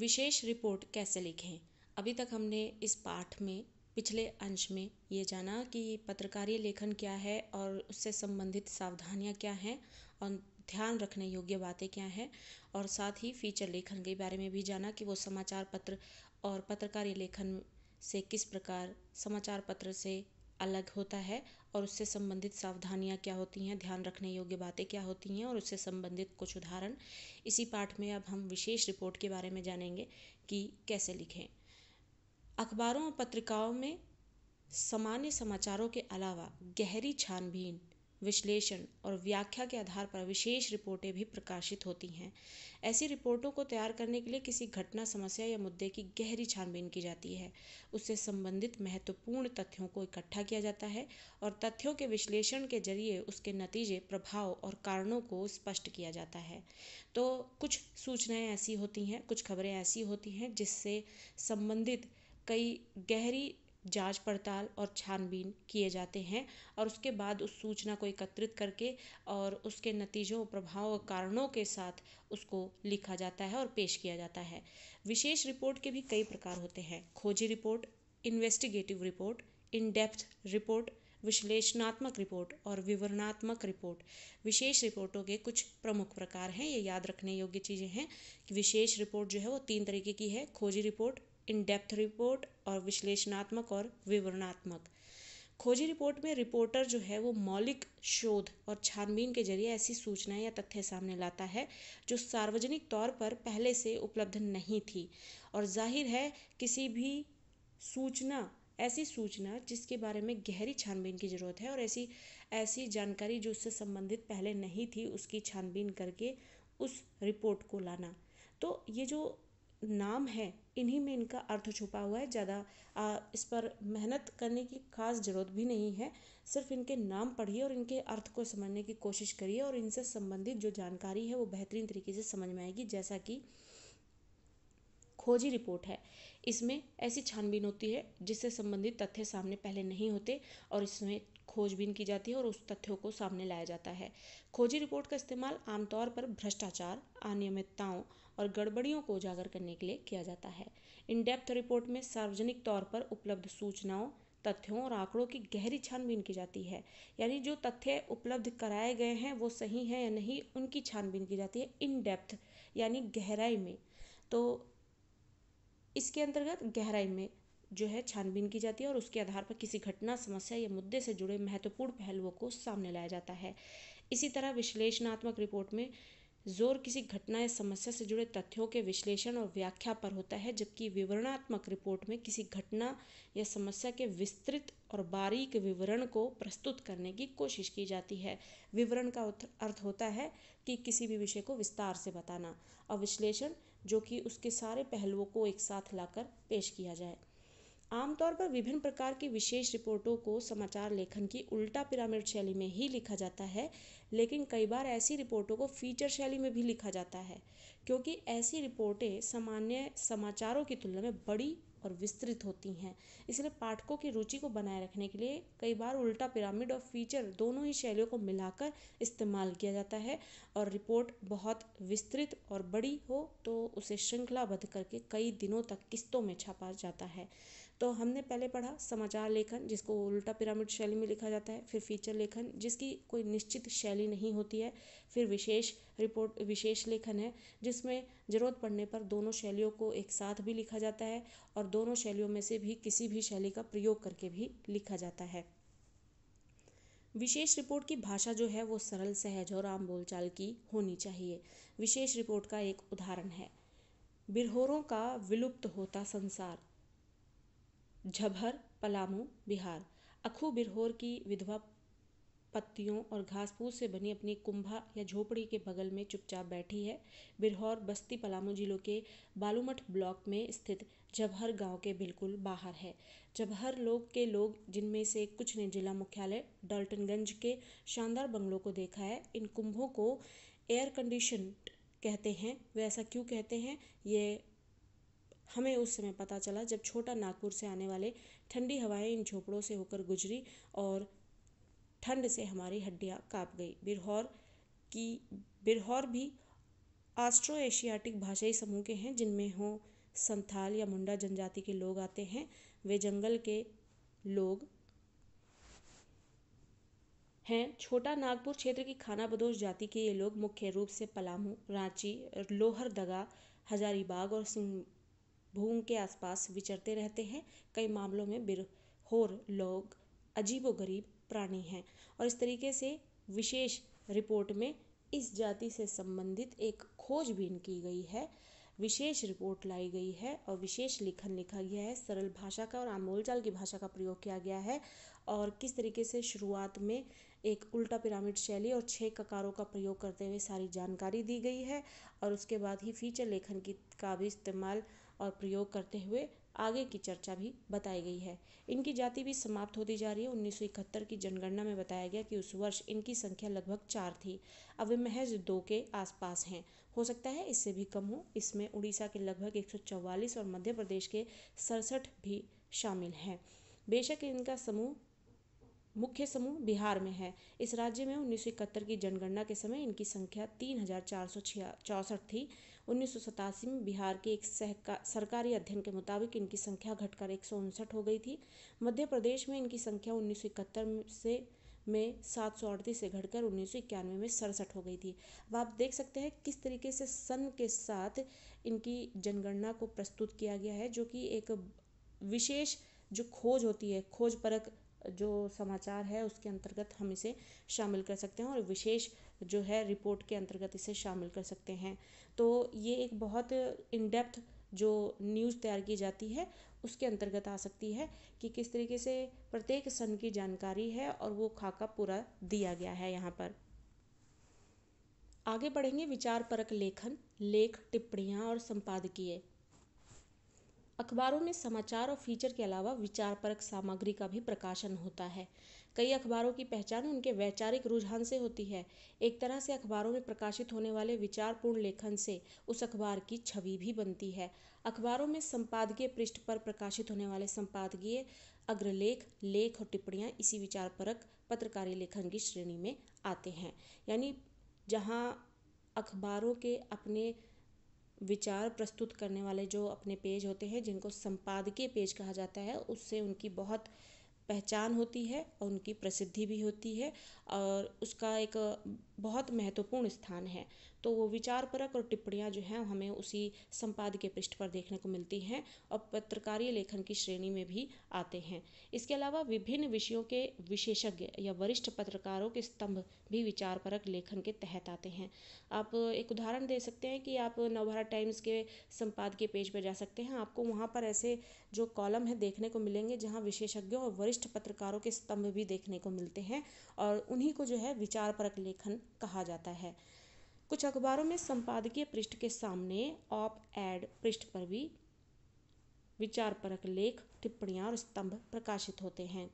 विशेष report कैसे लिखें अभी तक हमने इस पाठ में पिछले अंश में ये जाना कि पत्रकारी लेखन क्या है और उससे संबंधित सावधानियाँ क्या हैं और ध्यान रखने योग्य बातें क्या हैं और साथ ही फीचर लेखन के बारे में भी जाना कि वो समाचार पत्र और पत्रकारी लेखन से किस प्रकार समाचार पत्र से अलग होता है और उससे संबंधित सावधानियाँ क्या होती हैं ध्यान रखने योग्य बातें क्या होती हैं और उससे संबंधित कुछ उदाहरण इसी पाठ में अब हम विशेष रिपोर्ट के बारे में जानेंगे कि कैसे लिखें अखबारों और पत्रिकाओं में सामान्य समाचारों के अलावा गहरी छानबीन विश्लेषण और व्याख्या के आधार पर विशेष रिपोर्टें भी प्रकाशित होती हैं ऐसी रिपोर्टों को तैयार करने के लिए किसी घटना समस्या या मुद्दे की गहरी छानबीन की जाती है उससे संबंधित महत्वपूर्ण तथ्यों को इकट्ठा किया जाता है और तथ्यों के विश्लेषण के जरिए उसके नतीजे प्रभाव और कारणों को स्पष्ट किया जाता है तो कुछ सूचनाएं ऐसी होती हैं कुछ खबरें ऐसी होती हैं जिससे संबंधित कई गहरी जाँच पड़ताल और छानबीन किए जाते हैं और उसके बाद उस सूचना को एकत्रित करके और उसके नतीजों प्रभाव और कारणों के साथ उसको लिखा जाता है और पेश किया जाता है विशेष रिपोर्ट के भी कई प्रकार होते हैं खोजी report investigative report in depth report विश्लेषणात्मक रिपोर्ट और विवरणात्मक रिपोर्ट विशेष रिपोर्टों के कुछ प्रमुख प्रकार हैं ये याद रखने योग्य चीज़ें हैं कि विशेष रिपोर्ट जो है वो तीन तरीके की है खोजी रिपोर्ट इन डेप्थ रिपोर्ट और विश्लेषणात्मक और विवरणात्मक खोजी रिपोर्ट में रिपोर्टर जो है वो मौलिक शोध और छानबीन के जरिए ऐसी सूचनाएं या तथ्य सामने लाता है जो सार्वजनिक तौर पर पहले से उपलब्ध नहीं थी और जाहिर है किसी भी सूचना ऐसी सूचना जिसके बारे में गहरी छानबीन की ज़रूरत है और ऐसी ऐसी जानकारी जो उससे संबंधित पहले नहीं थी उसकी छानबीन करके उस रिपोर्ट को लाना तो ये जो नाम है इन्हीं में इनका अर्थ छुपा हुआ है ज़्यादा इस पर मेहनत करने की खास ज़रूरत भी नहीं है सिर्फ इनके नाम पढ़िए और इनके अर्थ को समझने की कोशिश करिए और इनसे संबंधित जो जानकारी है वो बेहतरीन तरीके से समझ में आएगी जैसा कि खोजी रिपोर्ट है इसमें ऐसी छानबीन होती है जिससे संबंधित तथ्य सामने पहले नहीं होते और इसमें खोजबीन की जाती है और उस तथ्यों को सामने लाया जाता है खोजी रिपोर्ट का इस्तेमाल आमतौर पर भ्रष्टाचार अनियमितताओं और गड़बड़ियों को उजागर करने के लिए किया जाता है इन डेप्थ रिपोर्ट में सार्वजनिक तौर पर उपलब्ध सूचनाओं तथ्यों और आंकड़ों की गहरी छानबीन की जाती है यानी जो तथ्य उपलब्ध कराए गए हैं वो सही हैं या नहीं उनकी छानबीन की जाती है इन डेप्थ यानी गहराई में तो इसके अंतर्गत गहराई में जो है छानबीन की जाती है और उसके आधार पर किसी घटना समस्या या मुद्दे से जुड़े महत्वपूर्ण पहलुओं को सामने लाया जाता है इसी तरह विश्लेषणात्मक रिपोर्ट में जोर किसी घटना या समस्या से जुड़े तथ्यों के विश्लेषण और व्याख्या पर होता है जबकि विवरणात्मक रिपोर्ट में किसी घटना या समस्या के विस्तृत और बारीक विवरण को प्रस्तुत करने की कोशिश की जाती है विवरण का अर्थ होता है कि किसी भी विषय को विस्तार से बताना और विश्लेषण जो कि उसके सारे पहलुओं को एक साथ लाकर पेश किया जाए आमतौर पर विभिन्न प्रकार की विशेष रिपोर्टों को समाचार लेखन की उल्टा पिरामिड शैली में ही लिखा जाता है लेकिन कई बार ऐसी रिपोर्टों को फीचर शैली में भी लिखा जाता है क्योंकि ऐसी रिपोर्टें सामान्य समाचारों की तुलना में बड़ी और विस्तृत होती हैं इसलिए पाठकों की रुचि को बनाए रखने के लिए कई बार उल्टा पिरामिड और फीचर दोनों ही शैलियों को मिलाकर इस्तेमाल किया जाता है और रिपोर्ट बहुत विस्तृत और बड़ी हो तो उसे श्रृंखलाबद्ध करके कई दिनों तक किस्तों में छापा जाता है तो हमने पहले पढ़ा समाचार लेखन जिसको उल्टा पिरामिड शैली में लिखा जाता है फिर फीचर लेखन जिसकी कोई निश्चित शैली नहीं होती है फिर विशेष रिपोर्ट विशेष लेखन है जिसमें ज़रूरत पड़ने पर दोनों शैलियों को एक साथ भी लिखा जाता है और दोनों शैलियों में से भी किसी भी शैली का प्रयोग करके भी लिखा जाता है विशेष रिपोर्ट की भाषा जो है वो सरल सहज और आम बोलचाल की होनी चाहिए विशेष रिपोर्ट का एक उदाहरण है बिरहोरों का विलुप्त होता संसार झबहर पलामू बिहार अखू बिरहोर की विधवा पत्तियों और घास फूस से बनी अपनी कुंभा या झोपड़ी के बगल में चुपचाप बैठी है बिरहौर बस्ती पलामू जिलों के बालूमठ ब्लॉक में स्थित जबहर गांव के बिल्कुल बाहर है जबहर लोग के लोग जिनमें से कुछ ने जिला मुख्यालय डाल्टनगंज के शानदार बंगलों को देखा है इन कुंभों को एयर कंडीशन कहते हैं वे ऐसा क्यों कहते हैं ये हमें उस समय पता चला जब छोटा नागपुर से आने वाले ठंडी हवाएं इन झोपड़ों से होकर गुजरी और ठंड से हमारी हड्डियां काँप गई बिरहौर की बिरहौर भी आस्ट्रो एशियाटिक भाषाई समूह के हैं जिनमें हो संथाल या मुंडा जनजाति के लोग आते हैं वे जंगल के लोग हैं छोटा नागपुर क्षेत्र की खाना बदोश जाति के ये लोग मुख्य रूप से पलामू रांची लोहरदगा हजारीबाग और भूंग के आसपास विचरते रहते हैं कई मामलों में बिरहोर लोग अजीबोगरीब प्राणी हैं और इस तरीके से विशेष रिपोर्ट में इस जाति से संबंधित एक खोजबीन की गई है विशेष रिपोर्ट लाई गई है और विशेष लेखन लिखा गया है सरल भाषा का और आम बोलचाल की भाषा का प्रयोग किया गया है और किस तरीके से शुरुआत में एक उल्टा पिरामिड शैली और छः ककारों का प्रयोग करते हुए सारी जानकारी दी गई है और उसके बाद ही फीचर लेखन की का भी इस्तेमाल और प्रयोग करते हुए आगे की चर्चा भी बताई गई है इनकी जाति भी समाप्त होती जा रही है उन्नीस की जनगणना में बताया गया कि उस वर्ष इनकी संख्या लगभग चार थी अब वे महज दो के आसपास हैं हो सकता है इससे भी कम हो इसमें उड़ीसा के लगभग 144 और मध्य प्रदेश के सड़सठ भी शामिल हैं बेशक इनका समूह मुख्य समूह बिहार में है इस राज्य में उन्नीस की जनगणना के समय इनकी संख्या तीन थी उन्नीस में बिहार के एक सरकारी अध्ययन के मुताबिक इनकी संख्या घटकर एक हो गई थी मध्य प्रदेश में इनकी संख्या उन्नीस से में सात सौ अड़तीस से घटकर उन्नीस सौ इक्यानवे में सड़सठ हो गई थी अब आप देख सकते हैं किस तरीके से सन के साथ इनकी जनगणना को प्रस्तुत किया गया है जो कि एक विशेष जो खोज होती है खोज परक जो समाचार है उसके अंतर्गत हम इसे शामिल कर सकते हैं और विशेष जो है रिपोर्ट के अंतर्गत इसे शामिल कर सकते हैं तो ये एक बहुत इन डेप्थ जो न्यूज़ तैयार की जाती है उसके अंतर्गत आ सकती है कि किस तरीके से प्रत्येक सन की जानकारी है और वो खाका पूरा दिया गया है यहाँ पर आगे बढ़ेंगे विचार परक लेखन लेख टिप्पणियाँ और संपादकीय अखबारों में समाचार और फीचर के अलावा विचार परक सामग्री का भी प्रकाशन होता है कई अखबारों की पहचान उनके वैचारिक रुझान से होती है एक तरह से अखबारों में प्रकाशित होने वाले विचारपूर्ण लेखन से उस अखबार की छवि भी बनती है अखबारों में संपादकीय पृष्ठ पर प्रकाशित होने वाले संपादकीय अग्रलेख लेख और टिप्पणियाँ इसी विचारपरक पत्रकारी लेखन की श्रेणी में आते हैं यानी जहाँ अखबारों के अपने विचार प्रस्तुत करने वाले जो अपने पेज होते हैं जिनको संपादकीय पेज कहा जाता है उससे उनकी बहुत पहचान होती है और उनकी प्रसिद्धि भी होती है और उसका एक बहुत महत्वपूर्ण स्थान है तो वो विचारपरक और टिप्पणियाँ जो हैं हमें उसी संपादकीय पृष्ठ पर देखने को मिलती हैं और पत्रकारीय लेखन की श्रेणी में भी आते हैं इसके अलावा विभिन्न विषयों के विशेषज्ञ या वरिष्ठ पत्रकारों के स्तंभ भी विचारपरक लेखन के तहत आते हैं आप एक उदाहरण दे सकते हैं कि आप नवभारत टाइम्स के संपादकीय पेज पर जा सकते हैं आपको वहाँ पर ऐसे जो कॉलम है देखने को मिलेंगे जहाँ विशेषज्ञों और वरिष्ठ पत्रकारों के स्तंभ भी देखने को मिलते हैं और उन्हीं को जो है विचारपरक लेखन कहा जाता है कुछ अखबारों में संपादकीय पृष्ठ के सामने ऑप एड पृष्ठ पर भी विचार परक लेख टिप्पणियां और स्तंभ प्रकाशित होते हैं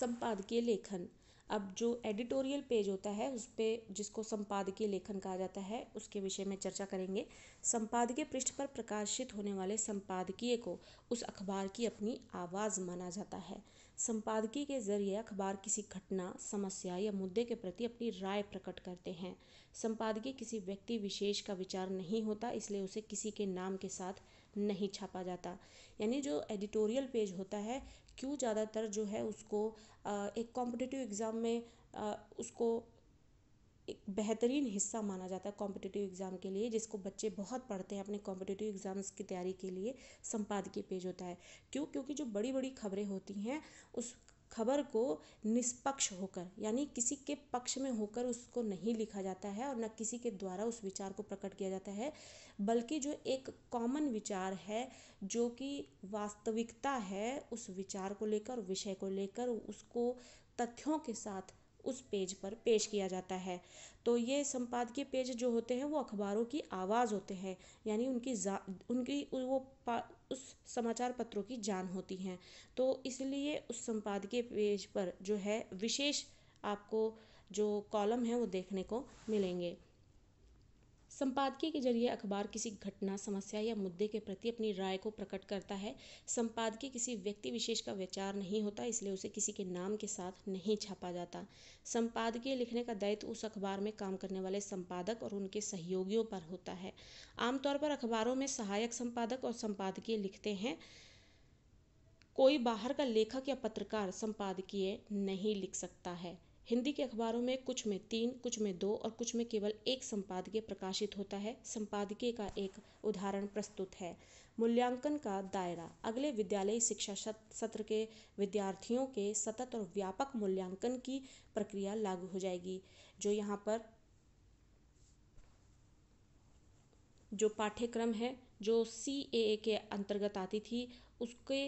संपादकीय लेखन अब जो एडिटोरियल पेज होता है उस पर जिसको संपादकीय लेखन कहा जाता है उसके विषय में चर्चा करेंगे संपादकीय पृष्ठ पर प्रकाशित होने वाले संपादकीय को उस अखबार की अपनी आवाज़ माना जाता है संपादकीय के ज़रिए अखबार किसी घटना समस्या या मुद्दे के प्रति अपनी राय प्रकट करते हैं संपादकीय किसी व्यक्ति विशेष का विचार नहीं होता इसलिए उसे किसी के नाम के साथ नहीं छापा जाता यानी जो एडिटोरियल पेज होता है क्यों ज़्यादातर जो है उसको एक कॉम्पिटिटिव एग्ज़ाम में उसको एक बेहतरीन हिस्सा माना जाता है कॉम्पिटिटिव एग्ज़ाम के लिए जिसको बच्चे बहुत पढ़ते हैं अपने कॉम्पिटिटिव एग्ज़ाम्स की तैयारी के लिए संपादकीय पेज होता है क्यों क्योंकि जो बड़ी बड़ी खबरें होती हैं उस खबर को निष्पक्ष होकर यानी किसी के पक्ष में होकर उसको नहीं लिखा जाता है और न किसी के द्वारा उस विचार को प्रकट किया जाता है बल्कि जो एक कॉमन विचार है जो कि वास्तविकता है उस विचार को लेकर विषय को लेकर उसको तथ्यों के साथ उस पेज पर पेश किया जाता है तो ये संपादकीय पेज जो होते हैं वो अखबारों की आवाज़ होते हैं यानी उनकी उनकी वो उस समाचार पत्रों की जान होती हैं तो इसलिए उस संपादकीय पेज पर जो है विशेष आपको जो कॉलम है वो देखने को मिलेंगे संपादकीय के जरिए अखबार किसी घटना समस्या या मुद्दे के प्रति अपनी राय को प्रकट करता है संपादकीय किसी व्यक्ति विशेष का विचार नहीं होता इसलिए उसे किसी के नाम के साथ नहीं छापा जाता संपादकीय लिखने का दायित्व उस अखबार में काम करने वाले संपादक और उनके सहयोगियों पर होता है आमतौर पर अखबारों में सहायक संपादक और संपादकीय लिखते हैं कोई बाहर का लेखक या पत्रकार संपादकीय नहीं लिख सकता है हिंदी के अखबारों में कुछ में तीन कुछ में दो और कुछ में केवल एक संपादकीय प्रकाशित होता है संपादकीय का एक उदाहरण प्रस्तुत है मूल्यांकन का दायरा अगले विद्यालयी शिक्षा सत्र के विद्यार्थियों के सतत और व्यापक मूल्यांकन की प्रक्रिया लागू हो जाएगी जो यहाँ पर जो पाठ्यक्रम है जो सी ए के अंतर्गत आती थी उसके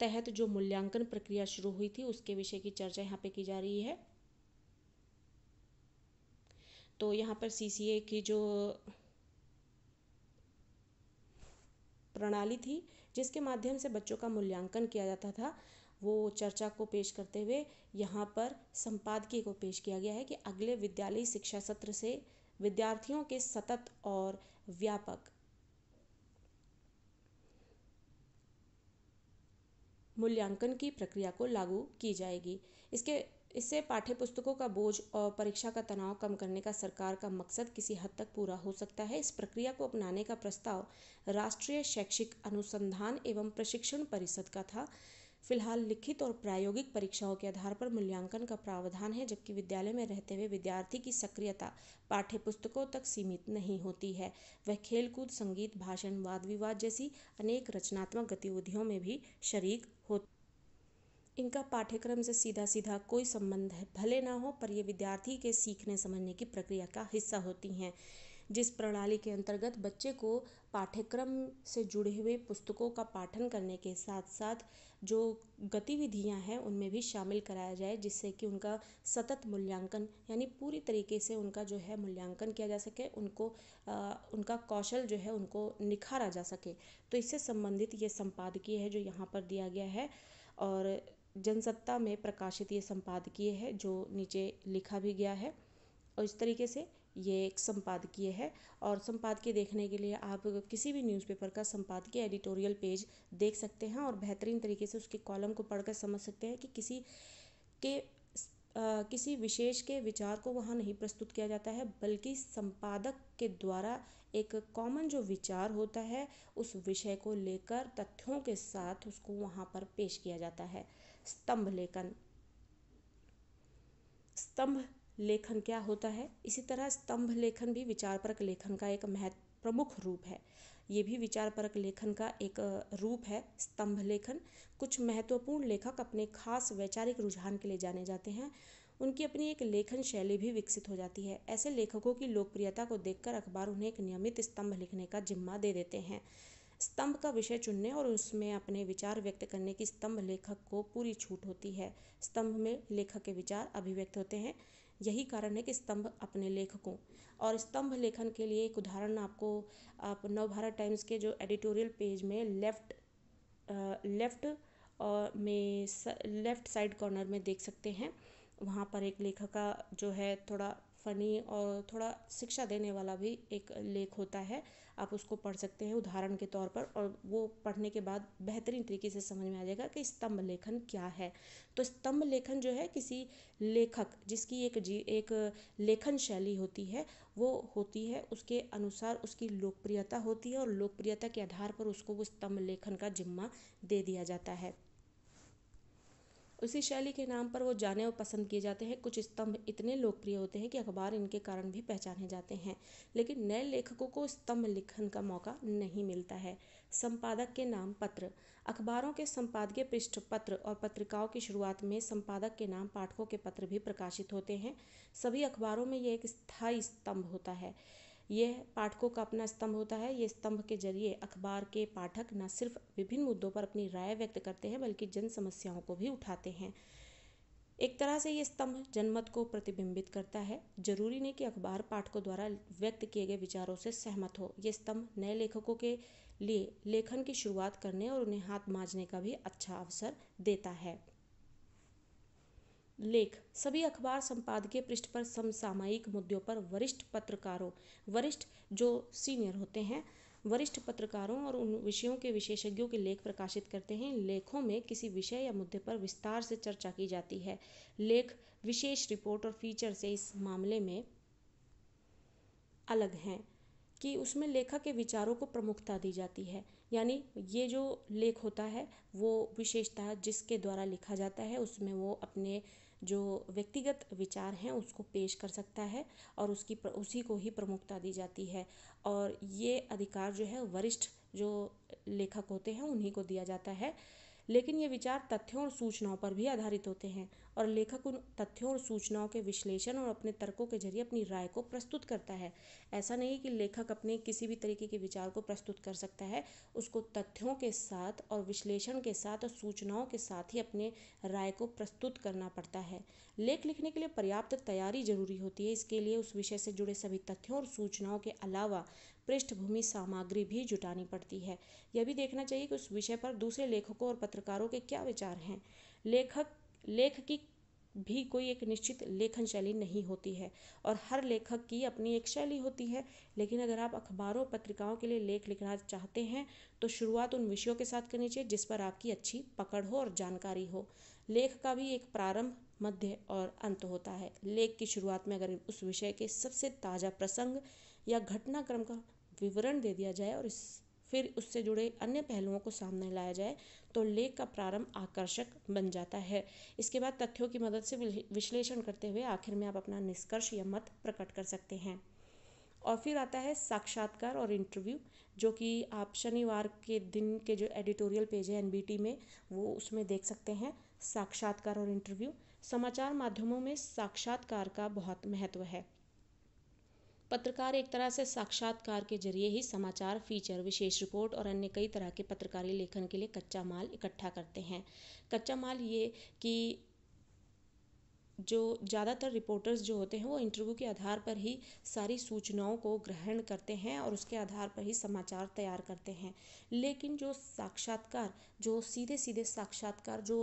तहत जो मूल्यांकन प्रक्रिया शुरू हुई थी उसके विषय की चर्चा यहाँ पे की जा रही है तो यहाँ पर सी की जो प्रणाली थी जिसके माध्यम से बच्चों का मूल्यांकन किया जाता था वो चर्चा को पेश करते हुए यहाँ पर संपादकीय को पेश किया गया है कि अगले विद्यालयी शिक्षा सत्र से विद्यार्थियों के सतत और व्यापक मूल्यांकन की प्रक्रिया को लागू की जाएगी इसके इससे पाठ्य पुस्तकों का बोझ और परीक्षा का तनाव कम करने का सरकार का मकसद किसी हद तक पूरा हो सकता है इस प्रक्रिया को अपनाने का प्रस्ताव राष्ट्रीय शैक्षिक अनुसंधान एवं प्रशिक्षण परिषद का था फिलहाल लिखित और प्रायोगिक परीक्षाओं के आधार पर मूल्यांकन का प्रावधान है जबकि विद्यालय में रहते हुए विद्यार्थी की सक्रियता पाठ्य पुस्तकों तक सीमित नहीं होती है वह खेलकूद संगीत भाषण वाद विवाद जैसी अनेक रचनात्मक गतिविधियों में भी शरीक इनका पाठ्यक्रम से सीधा सीधा कोई संबंध है भले ना हो पर ये विद्यार्थी के सीखने समझने की प्रक्रिया का हिस्सा होती हैं जिस प्रणाली के अंतर्गत बच्चे को पाठ्यक्रम से जुड़े हुए पुस्तकों का पाठन करने के साथ साथ जो गतिविधियां हैं उनमें भी शामिल कराया जाए जिससे कि उनका सतत मूल्यांकन यानी पूरी तरीके से उनका जो है मूल्यांकन किया जा सके उनको आ, उनका कौशल जो है उनको निखारा जा सके तो इससे संबंधित ये संपादकीय है जो यहाँ पर दिया गया है और जनसत्ता में प्रकाशित ये संपादकीय है जो नीचे लिखा भी गया है और इस तरीके से ये एक संपादकीय है और संपादकीय देखने के लिए आप किसी भी न्यूज़पेपर का संपादकीय एडिटोरियल पेज देख सकते हैं और बेहतरीन तरीके से उसके कॉलम को पढ़कर समझ सकते हैं कि किसी के आ, किसी विशेष के विचार को वहाँ नहीं प्रस्तुत किया जाता है बल्कि संपादक के द्वारा एक कॉमन जो विचार होता है उस विषय को लेकर तथ्यों के साथ उसको वहाँ पर पेश किया जाता है स्तंभ लेखन स्तंभ लेखन क्या होता है इसी तरह स्तंभ लेखन भी विचार परक लेखन का एक महत्व प्रमुख रूप है ये भी विचार परक लेखन का एक रूप है स्तंभ लेखन कुछ महत्वपूर्ण लेखक अपने खास वैचारिक रुझान के लिए जाने जाते हैं उनकी अपनी एक लेखन शैली भी विकसित हो जाती है ऐसे लेखकों की लोकप्रियता को देखकर अखबार उन्हें एक नियमित स्तंभ लिखने का जिम्मा दे देते हैं स्तंभ का विषय चुनने और उसमें अपने विचार व्यक्त करने की स्तंभ लेखक को पूरी छूट होती है स्तंभ में लेखक के विचार अभिव्यक्त होते हैं यही कारण है कि स्तंभ अपने लेखकों और स्तंभ लेखन के लिए एक उदाहरण आपको आप नवभारत टाइम्स के जो एडिटोरियल पेज में लेफ्ट लेफ्ट और में स, लेफ्ट साइड कॉर्नर में देख सकते हैं वहाँ पर एक लेखक का जो है थोड़ा फनी और थोड़ा शिक्षा देने वाला भी एक लेख होता है आप उसको पढ़ सकते हैं उदाहरण के तौर पर और वो पढ़ने के बाद बेहतरीन तरीके से समझ में आ जाएगा कि स्तंभ लेखन क्या है तो स्तंभ लेखन जो है किसी लेखक जिसकी एक जी एक लेखन शैली होती है वो होती है उसके अनुसार उसकी लोकप्रियता होती है और लोकप्रियता के आधार पर उसको वो स्तंभ लेखन का जिम्मा दे दिया जाता है उसी शैली के नाम पर वो जाने और पसंद किए जाते हैं कुछ स्तंभ इतने लोकप्रिय होते हैं कि अखबार इनके कारण भी पहचाने जाते हैं लेकिन नए लेखकों को स्तंभ लिखन का मौका नहीं मिलता है संपादक के नाम पत्र अखबारों के संपादकीय पृष्ठ पत्र और पत्रिकाओं की शुरुआत में संपादक के नाम पाठकों के पत्र भी प्रकाशित होते हैं सभी अखबारों में ये एक स्थायी स्तंभ होता है यह पाठकों का अपना स्तंभ होता है ये स्तंभ के जरिए अखबार के पाठक न सिर्फ विभिन्न मुद्दों पर अपनी राय व्यक्त करते हैं बल्कि जन समस्याओं को भी उठाते हैं एक तरह से ये स्तंभ जनमत को प्रतिबिंबित करता है जरूरी नहीं कि अखबार पाठकों द्वारा व्यक्त किए गए विचारों से सहमत हो ये स्तंभ नए लेखकों के लिए लेखन की शुरुआत करने और उन्हें हाथ मांझने का भी अच्छा अवसर देता है लेख सभी अखबार संपादकीय पृष्ठ पर समसामयिक मुद्दों पर वरिष्ठ पत्रकारों वरिष्ठ जो सीनियर होते हैं वरिष्ठ पत्रकारों और उन विषयों के विशेषज्ञों के लेख प्रकाशित करते हैं लेखों में किसी विषय या मुद्दे पर विस्तार से चर्चा की जाती है लेख विशेष रिपोर्ट और फीचर से इस मामले में अलग हैं कि उसमें लेखक के विचारों को प्रमुखता दी जाती है यानी ये जो लेख होता है वो विशेषतः जिसके द्वारा लिखा जाता है उसमें वो अपने जो व्यक्तिगत विचार हैं उसको पेश कर सकता है और उसकी उसी को ही प्रमुखता दी जाती है और ये अधिकार जो है वरिष्ठ जो लेखक होते हैं उन्हीं को दिया जाता है लेकिन ये विचार तथ्यों और सूचनाओं पर भी आधारित होते हैं और लेखक उन तथ्यों और सूचनाओं के विश्लेषण और अपने तर्कों के जरिए अपनी राय को प्रस्तुत करता है ऐसा नहीं कि लेखक अपने किसी भी तरीके के विचार को प्रस्तुत कर सकता है उसको तथ्यों के साथ और विश्लेषण के साथ और सूचनाओं के साथ ही अपने राय को प्रस्तुत करना पड़ता है लेख लिखने के लिए पर्याप्त तैयारी जरूरी होती है इसके लिए उस विषय से जुड़े सभी तथ्यों और सूचनाओं के अलावा पृष्ठभूमि सामग्री भी जुटानी पड़ती है यह भी देखना चाहिए कि उस विषय पर दूसरे लेखकों और पत्रकारों के क्या विचार हैं लेखक लेख की भी कोई एक निश्चित लेखन शैली नहीं होती है और हर लेखक की अपनी एक शैली होती है लेकिन अगर आप अखबारों पत्रिकाओं के लिए लेख लिखना चाहते हैं तो शुरुआत उन विषयों के साथ करनी चाहिए जिस पर आपकी अच्छी पकड़ हो और जानकारी हो लेख का भी एक प्रारंभ मध्य और अंत होता है लेख की शुरुआत में अगर उस विषय के सबसे ताज़ा प्रसंग या घटनाक्रम का विवरण दे दिया जाए और इस फिर उससे जुड़े अन्य पहलुओं को सामने लाया जाए तो लेख का प्रारंभ आकर्षक बन जाता है इसके बाद तथ्यों की मदद से विश्लेषण करते हुए आखिर में आप अपना निष्कर्ष या मत प्रकट कर सकते हैं और फिर आता है साक्षात्कार और इंटरव्यू जो कि आप शनिवार के दिन के जो एडिटोरियल पेज है एनबीटी में वो उसमें देख सकते हैं साक्षात्कार और इंटरव्यू समाचार माध्यमों में साक्षात्कार का बहुत महत्व है पत्रकार एक तरह से साक्षात्कार के जरिए ही समाचार फीचर विशेष रिपोर्ट और अन्य कई तरह के पत्रकारी लेखन के लिए कच्चा माल इकट्ठा करते हैं कच्चा माल ये कि जो ज़्यादातर रिपोर्टर्स जो होते हैं वो इंटरव्यू के आधार पर ही सारी सूचनाओं को ग्रहण करते हैं और उसके आधार पर ही समाचार तैयार करते हैं लेकिन जो साक्षात्कार जो सीधे सीधे साक्षात्कार जो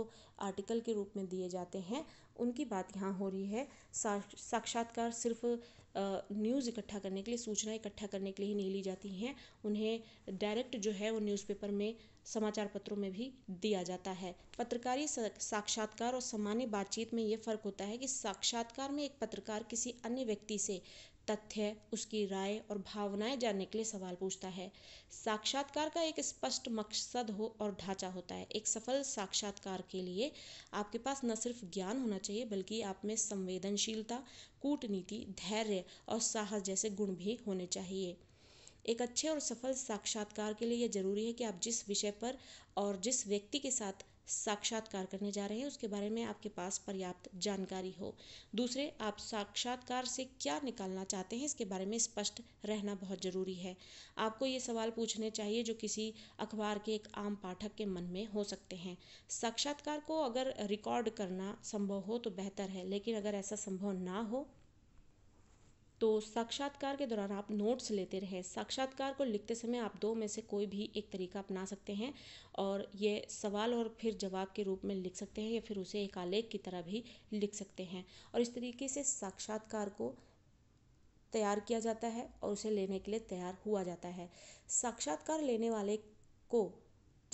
आर्टिकल के रूप में दिए जाते हैं उनकी बात यहाँ हो रही है साक्षात्कार सिर्फ न्यूज़ इकट्ठा करने के लिए सूचना इकट्ठा करने के लिए ही नहीं ली जाती हैं उन्हें डायरेक्ट जो है वो न्यूज़पेपर में समाचार पत्रों में भी दिया जाता है पत्रकारी साक्षात्कार और सामान्य बातचीत में ये फ़र्क होता है कि साक्षात्कार में एक पत्रकार किसी अन्य व्यक्ति से तथ्य उसकी राय और भावनाएं जानने के लिए सवाल पूछता है साक्षात्कार का एक स्पष्ट मकसद हो और ढांचा होता है एक सफल साक्षात्कार के लिए आपके पास न सिर्फ ज्ञान होना चाहिए बल्कि आप में संवेदनशीलता कूटनीति धैर्य और साहस जैसे गुण भी होने चाहिए एक अच्छे और सफल साक्षात्कार के लिए यह जरूरी है कि आप जिस विषय पर और जिस व्यक्ति के साथ साक्षात्कार करने जा रहे हैं उसके बारे में आपके पास पर्याप्त जानकारी हो दूसरे आप साक्षात्कार से क्या निकालना चाहते हैं इसके बारे में स्पष्ट रहना बहुत ज़रूरी है आपको ये सवाल पूछने चाहिए जो किसी अखबार के एक आम पाठक के मन में हो सकते हैं साक्षात्कार को अगर रिकॉर्ड करना संभव हो तो बेहतर है लेकिन अगर ऐसा संभव ना हो तो साक्षात्कार के दौरान आप नोट्स लेते रहें साक्षात्कार को लिखते समय आप दो में से कोई भी एक तरीका अपना सकते हैं और ये सवाल और फिर जवाब के रूप में लिख सकते हैं या फिर उसे एक आलेख की तरह भी लिख सकते हैं और इस तरीके से साक्षात्कार को तैयार किया जाता है और उसे लेने के लिए तैयार हुआ जाता है साक्षात्कार लेने वाले को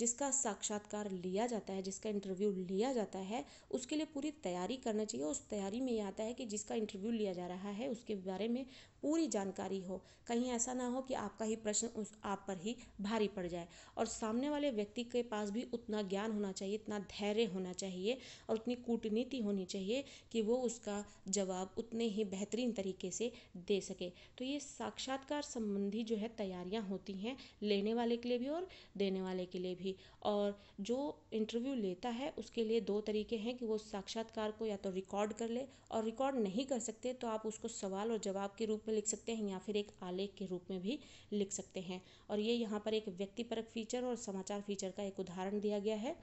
जिसका साक्षात्कार लिया जाता है जिसका इंटरव्यू लिया जाता है उसके लिए पूरी तैयारी करना चाहिए उस तैयारी में ये आता है कि जिसका इंटरव्यू लिया जा रहा है उसके बारे में पूरी जानकारी हो कहीं ऐसा ना हो कि आपका ही प्रश्न उस आप पर ही भारी पड़ जाए और सामने वाले व्यक्ति के पास भी उतना ज्ञान होना चाहिए इतना धैर्य होना चाहिए और उतनी कूटनीति होनी चाहिए कि वो उसका जवाब उतने ही बेहतरीन तरीके से दे सके तो ये साक्षात्कार संबंधी जो है तैयारियाँ होती हैं लेने वाले के लिए भी और देने वाले के लिए भी और जो इंटरव्यू लेता है उसके लिए दो तरीके हैं कि वो साक्षात्कार को या तो रिकॉर्ड कर ले और रिकॉर्ड नहीं कर सकते तो आप उसको सवाल और जवाब के रूप में में लिख सकते हैं या फिर एक आलेख के रूप में भी लिख सकते हैं और ये यहाँ पर एक व्यक्तिपरक फीचर और समाचार फीचर का एक उदाहरण दिया गया है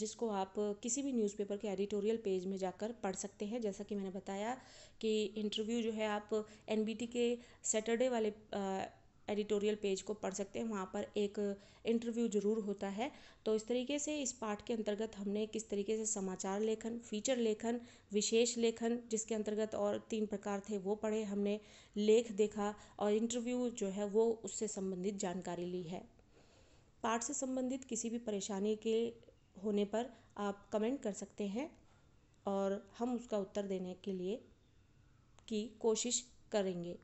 जिसको आप किसी भी न्यूज़पेपर के एडिटोरियल पेज में जाकर पढ़ सकते हैं जैसा कि मैंने बताया कि इंटरव्यू जो है आप एनबीटी के सैटरडे वाले एडिटोरियल पेज को पढ़ सकते हैं वहाँ पर एक इंटरव्यू ज़रूर होता है तो इस तरीके से इस पाठ के अंतर्गत हमने किस तरीके से समाचार लेखन फीचर लेखन विशेष लेखन जिसके अंतर्गत और तीन प्रकार थे वो पढ़े हमने लेख देखा और इंटरव्यू जो है वो उससे संबंधित जानकारी ली है पाठ से संबंधित किसी भी परेशानी के होने पर आप कमेंट कर सकते हैं और हम उसका उत्तर देने के लिए की कोशिश करेंगे